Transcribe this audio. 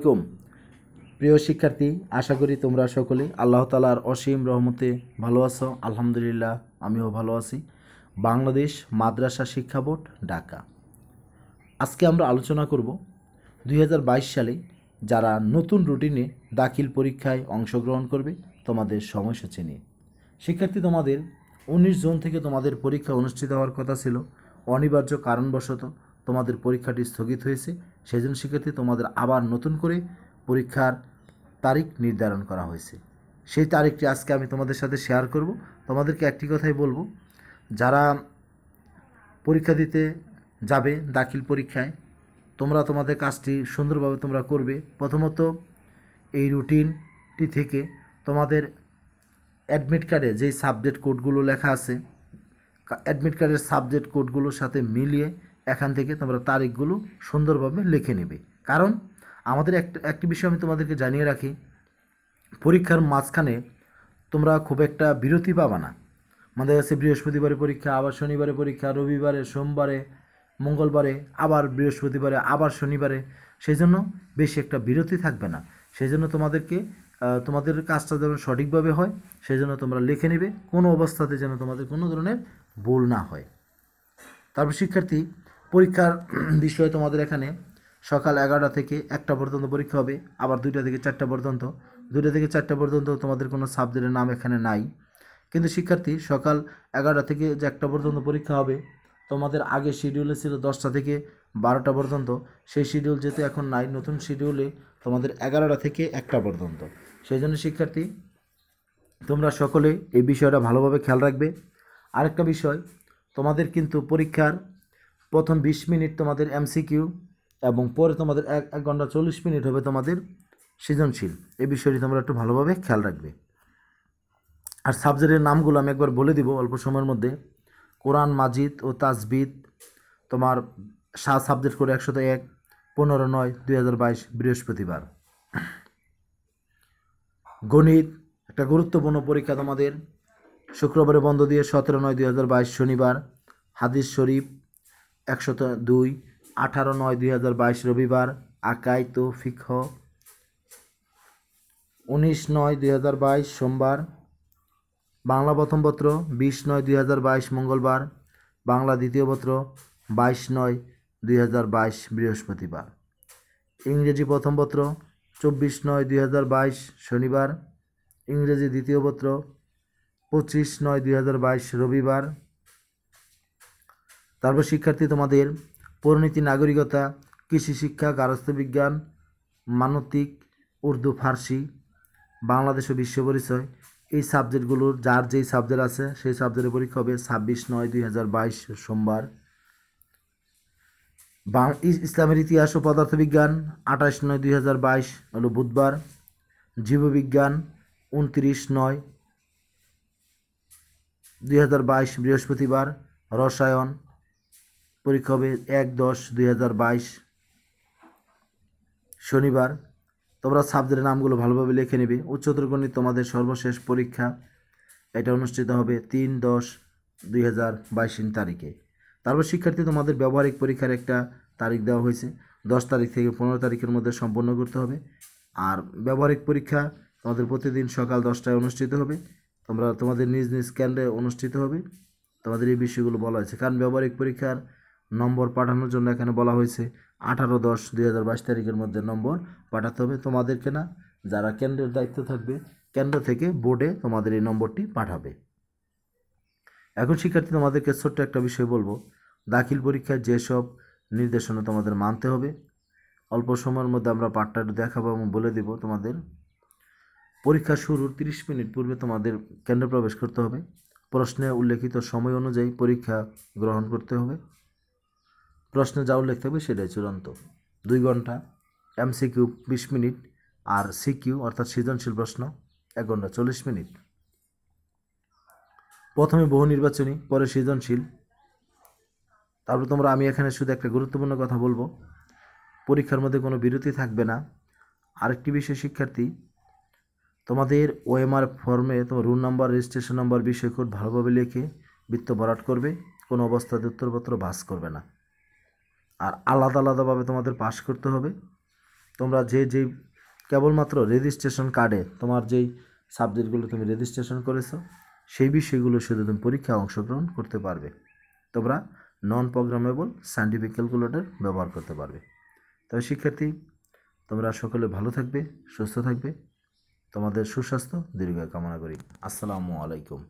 আলাইকুম প্রিয় শিক্ষার্থী আশা করি তোমরা সকলে আল্লাহ তালার অসীম রহমতে ভালো আছো আলহামদুলিল্লাহ আমিও ভালো আছি বাংলাদেশ মাদ্রাসা শিক্ষা বোর্ড ঢাকা আজকে আমরা আলোচনা করব দুই সালে যারা নতুন রুটিনে দাখিল পরীক্ষায় অংশগ্রহণ করবে তোমাদের সময়সূচি নিয়ে শিক্ষার্থী তোমাদের উনিশ জুন থেকে তোমাদের পরীক্ষা অনুষ্ঠিত হওয়ার কথা ছিল অনিবার্য কারণবশত তোমাদের পরীক্ষাটি স্থগিত হয়েছে সেজন্য শিক্ষার্থী তোমাদের আবার নতুন করে পরীক্ষার তারিখ নির্ধারণ করা হয়েছে সেই তারিখটি আজকে আমি তোমাদের সাথে শেয়ার করব তোমাদেরকে একটি কথাই বলবো যারা পরীক্ষা দিতে যাবে দাখিল পরীক্ষায় তোমরা তোমাদের কাজটি সুন্দরভাবে তোমরা করবে প্রথমত এই রুটিনটি থেকে তোমাদের অ্যাডমিট কার্ডে যেই সাবজেক্ট কোডগুলো লেখা আছে অ্যাডমিট কার্ডের সাবজেক্ট কোডগুলোর সাথে মিলিয়ে এখান থেকে তোমরা তারিখগুলো সুন্দরভাবে লিখে নেবে কারণ আমাদের একটা একটি বিষয় আমি তোমাদেরকে জানিয়ে রাখি পরীক্ষার মাঝখানে তোমরা খুব একটা বিরতি পাবা না আমাদের কাছে বৃহস্পতিবারে পরীক্ষা আবার শনিবারে পরীক্ষা রবিবারে সোমবারে মঙ্গলবারে আবার বৃহস্পতিবারে আবার শনিবারে সেই জন্য বেশি একটা বিরতি থাকবে না সেই জন্য তোমাদেরকে তোমাদের কাজটা যেন সঠিকভাবে হয় সেই জন্য তোমরা লিখে নেবে কোনো অবস্থাতে যেন তোমাদের কোনো ধরনের ভুল না হয় তারপর শিক্ষার্থী পরীক্ষার বিষয়ে তোমাদের এখানে সকাল এগারোটা থেকে একটা পর্যন্ত পরীক্ষা হবে আবার দুইটা থেকে চারটা পর্যন্ত দুইটা থেকে চারটা পর্যন্ত তোমাদের কোনো সাবজেক্টের নাম এখানে নাই কিন্তু শিক্ষার্থী সকাল এগারোটা থেকে যে একটা পর্যন্ত পরীক্ষা হবে তোমাদের আগে শিডিউলে ছিল দশটা থেকে বারোটা পর্যন্ত সেই শিডিউল যেতে এখন নাই নতুন শিডিউলে তোমাদের এগারোটা থেকে একটা পর্যন্ত সেই জন্য শিক্ষার্থী তোমরা সকলে এই বিষয়টা ভালোভাবে খেয়াল রাখবে আরেকটা বিষয় তোমাদের কিন্তু পরীক্ষার প্রথম বিশ মিনিট তোমাদের এমসিকিউ এবং পরে তোমাদের এক এক ঘন্টা চল্লিশ মিনিট হবে তোমাদের সৃজনশীল এই বিষয়টি তোমরা একটু ভালোভাবে খেয়াল রাখবে আর সাবজেক্টের নামগুলো আমি একবার বলে দিব অল্প সময়ের মধ্যে কোরআন মাজিদ ও তাজবিদ তোমার সাত সাবজেক্ট করে একশত এক পনেরো নয় দুই হাজার বাইশ বৃহস্পতিবার গণিত একটা গুরুত্বপূর্ণ পরীক্ষা তোমাদের শুক্রবারে বন্ধ দিয়ে সতেরো নয় দুই হাজার বাইশ শনিবার হাদিস শরীফ একশত দুই আঠারো নয় দুই হাজার বাইশ রবিবার আকাই ফিক্ষ উনিশ নয় দুই হাজার বাইশ সোমবার বাংলা প্রথম পত্র বিশ নয় দুই হাজার বাইশ মঙ্গলবার বাংলা দ্বিতীয় পত্র বাইশ নয় দুই হাজার বাইশ বৃহস্পতিবার ইংরেজি প্রথম পত্র চব্বিশ নয় দুই হাজার বাইশ শনিবার ইংরেজি দ্বিতীয় পত্র পঁচিশ নয় দুই হাজার বাইশ রবিবার তারপর শিক্ষার্থী তোমাদের পরিণীতি নাগরিকতা কৃষি শিক্ষা গারস্থ বিজ্ঞান মানতিক উর্দু ফার্সি বাংলাদেশ ও বিশ্ব পরিচয় এই সাবজেক্টগুলোর যার যেই সাবজেক্ট আছে সেই সাবজেক্টের পরীক্ষা হবে ছাব্বিশ নয় দুই সোমবার ইসলামের ইতিহাস ও পদার্থবিজ্ঞান আঠাশ নয় দুই হাজার বাইশ হল বুধবার জীববিজ্ঞান উনত্রিশ নয় দুই হাজার বাইশ বৃহস্পতিবার রসায়ন পরীক্ষা হবে এক দশ দুই শনিবার তোমরা সাবজেক্টের নামগুলো ভালোভাবে লিখে নেবে উচ্চতর গণিত তোমাদের সর্বশেষ পরীক্ষা এটা অনুষ্ঠিত হবে তিন দশ দুই হাজার তারিখে তারপর শিক্ষার্থী তোমাদের ব্যবহারিক পরীক্ষার একটা তারিখ দেওয়া হয়েছে দশ তারিখ থেকে পনেরো তারিখের মধ্যে সম্পন্ন করতে হবে আর ব্যবহারিক পরীক্ষা তোমাদের প্রতিদিন সকাল দশটায় অনুষ্ঠিত হবে তোমরা তোমাদের নিজ নিজ কেন্দ্রে অনুষ্ঠিত হবে তোমাদের এই বিষয়গুলো বলা হয়েছে কারণ ব্যবহারিক পরীক্ষার নম্বর পাঠানোর জন্য এখানে বলা হয়েছে আঠারো দশ দুই হাজার বাইশ তারিখের মধ্যে নম্বর পাঠাতে হবে তোমাদেরকে না যারা কেন্দ্রের দায়িত্ব থাকবে কেন্দ্র থেকে বোর্ডে তোমাদের এই নম্বরটি পাঠাবে এখন শিক্ষার্থী তোমাদেরকে ছোট্ট একটা বিষয় বলবো দাখিল পরীক্ষায় যেসব নির্দেশনা তোমাদের মানতে হবে অল্প সময়ের মধ্যে আমরা পাঠটা দেখাবো এবং বলে দেব তোমাদের পরীক্ষা শুরুর তিরিশ মিনিট পূর্বে তোমাদের কেন্দ্রে প্রবেশ করতে হবে প্রশ্নে উল্লেখিত সময় অনুযায়ী পরীক্ষা গ্রহণ করতে হবে প্রশ্নে যা উল্লেখ থাকবে সেটাই চূড়ান্ত দুই ঘন্টা এম সিকিউ বিশ মিনিট আর সিকিউ অর্থাৎ সৃজনশীল প্রশ্ন এক ঘন্টা চল্লিশ মিনিট প্রথমে বহু নির্বাচনী পরে সৃজনশীল তারপর তোমরা আমি এখানে শুধু একটা গুরুত্বপূর্ণ কথা বলবো পরীক্ষার মধ্যে কোনো বিরতি থাকবে না আরেকটি বিষয় শিক্ষার্থী তোমাদের ওএমআর ফর্মে তোমার রুম নাম্বার রেজিস্ট্রেশন নাম্বার বিষয় কোড ভালোভাবে লিখে বৃত্ত ভরাট করবে কোনো অবস্থাতে উত্তরপত্র বাস করবে না আর আলাদা আলাদাভাবে তোমাদের পাস করতে হবে তোমরা যে যেই কেবলমাত্র রেজিস্ট্রেশন কার্ডে তোমার যেই সাবজেক্টগুলো তুমি রেজিস্ট্রেশন করেছো সেই বিষয়গুলো শুধু তুমি পরীক্ষায় অংশগ্রহণ করতে পারবে তোমরা নন প্রোগ্রামেবল সাইন্টিফিক ক্যালকুলেটর ব্যবহার করতে পারবে তবে শিক্ষার্থী তোমরা সকলে ভালো থাকবে সুস্থ থাকবে তোমাদের সুস্বাস্থ্য দীর্ঘ কামনা করি আসসালামু আলাইকুম